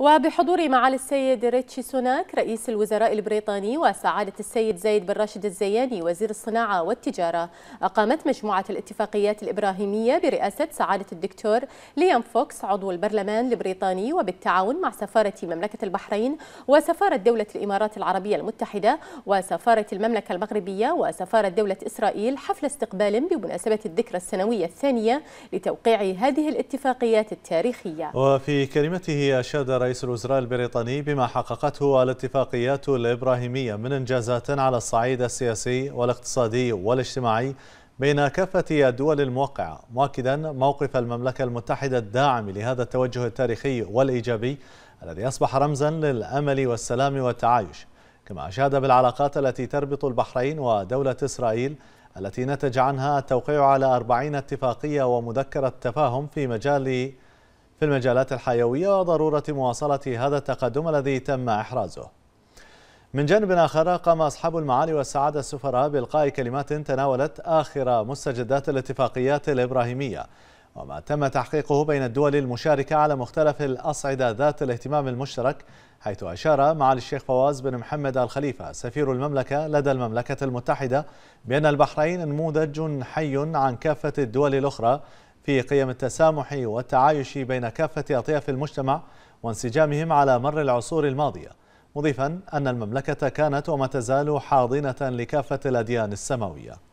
وبحضور معالي السيد ريتشي سوناك رئيس الوزراء البريطاني وسعادة السيد زايد بن راشد الزياني وزير الصناعة والتجارة أقامت مجموعة الاتفاقيات الإبراهيمية برئاسة سعادة الدكتور ليام فوكس عضو البرلمان البريطاني وبالتعاون مع سفارة مملكة البحرين وسفارة دولة الإمارات العربية المتحدة وسفارة المملكة المغربية وسفارة دولة إسرائيل حفل استقبال بمناسبة الذكرى السنوية الثانية لتوقيع هذه الاتفاقيات التاريخية وفي كلمته أشاد رئيس رئيس الوزراء البريطاني بما حققته الاتفاقيات الإبراهيمية من إنجازات على الصعيد السياسي والاقتصادي والاجتماعي بين كافة الدول الموقعة مؤكدا موقف المملكة المتحدة الداعم لهذا التوجه التاريخي والإيجابي الذي أصبح رمزا للأمل والسلام والتعايش كما أشاد بالعلاقات التي تربط البحرين ودولة إسرائيل التي نتج عنها التوقيع على 40 اتفاقية ومذكرة تفاهم في مجال في المجالات الحيوية وضرورة مواصلة هذا التقدم الذي تم إحرازه من جانب آخر قام أصحاب المعالي والسعادة السفراء بإلقاء كلمات تناولت آخر مستجدات الاتفاقيات الإبراهيمية وما تم تحقيقه بين الدول المشاركة على مختلف الأصعدة ذات الاهتمام المشترك حيث أشار معالي الشيخ فواز بن محمد الخليفة سفير المملكة لدى المملكة المتحدة بأن البحرين نموذج حي عن كافة الدول الأخرى في قيم التسامح والتعايش بين كافة أطياف المجتمع وانسجامهم على مر العصور الماضية مضيفا أن المملكة كانت وما تزال حاضنة لكافة الأديان السماوية